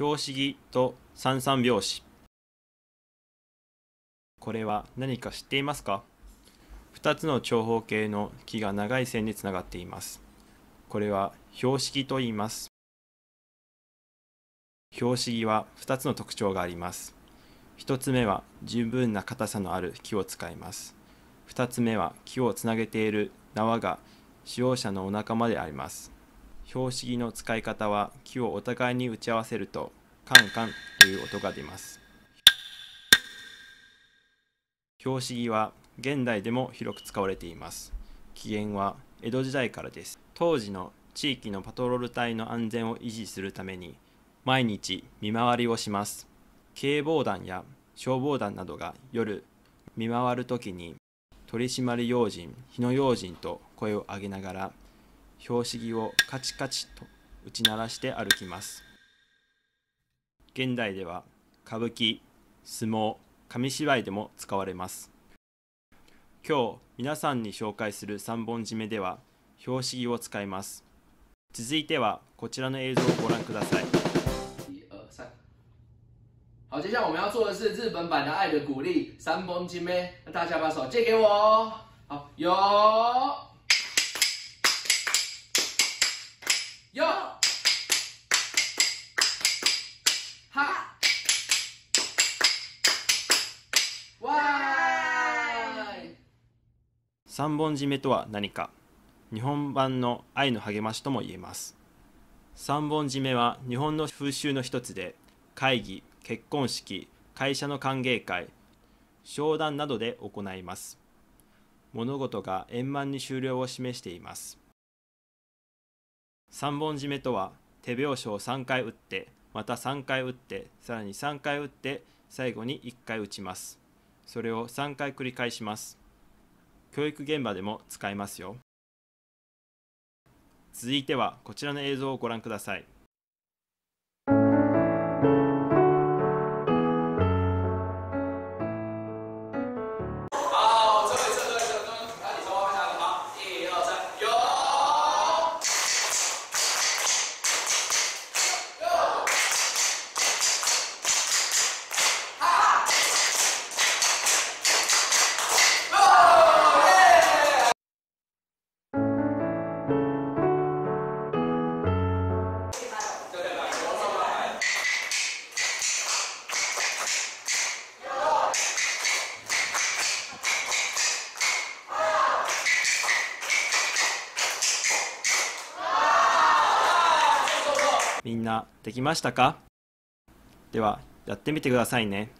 拍子木と三三拍子これは何か知っていますか2つの長方形の木が長い線でつながっていますこれは標識と言います標識は2つの特徴があります1つ目は十分な硬さのある木を使います2つ目は木をつなげている縄が使用者のお腹まであります標識の使い方は木をお互いに打ち合わせるとカンカンという音が出ます標識は現代でも広く使われています起源は江戸時代からです当時の地域のパトロール隊の安全を維持するために毎日見回りをします警防団や消防団などが夜見回る時に取締り要人火の用心と声を上げながら拍子木をカチカチと打ち鳴らして歩きます現代では歌舞伎相撲紙芝居でも使われます今日皆さんに紹介する三本締めでは拍子木を使います続いてはこちらの映像をご覧ください好，接下来我们要做的是日本版的《爱的鼓励》三本金杯，大家把手借给我。好，有。三本締めとは何か日本版の愛の励ましとも言えます三本締めは日本の風習の一つで会議結婚式会社の歓迎会商談などで行います物事が円満に終了を示しています三本締めとは手拍子を3回打ってまた3回打ってさらに3回打って最後に1回打ちますそれを3回繰り返します教育現場でも使えますよ続いてはこちらの映像をご覧くださいみんなできましたかではやってみてくださいね。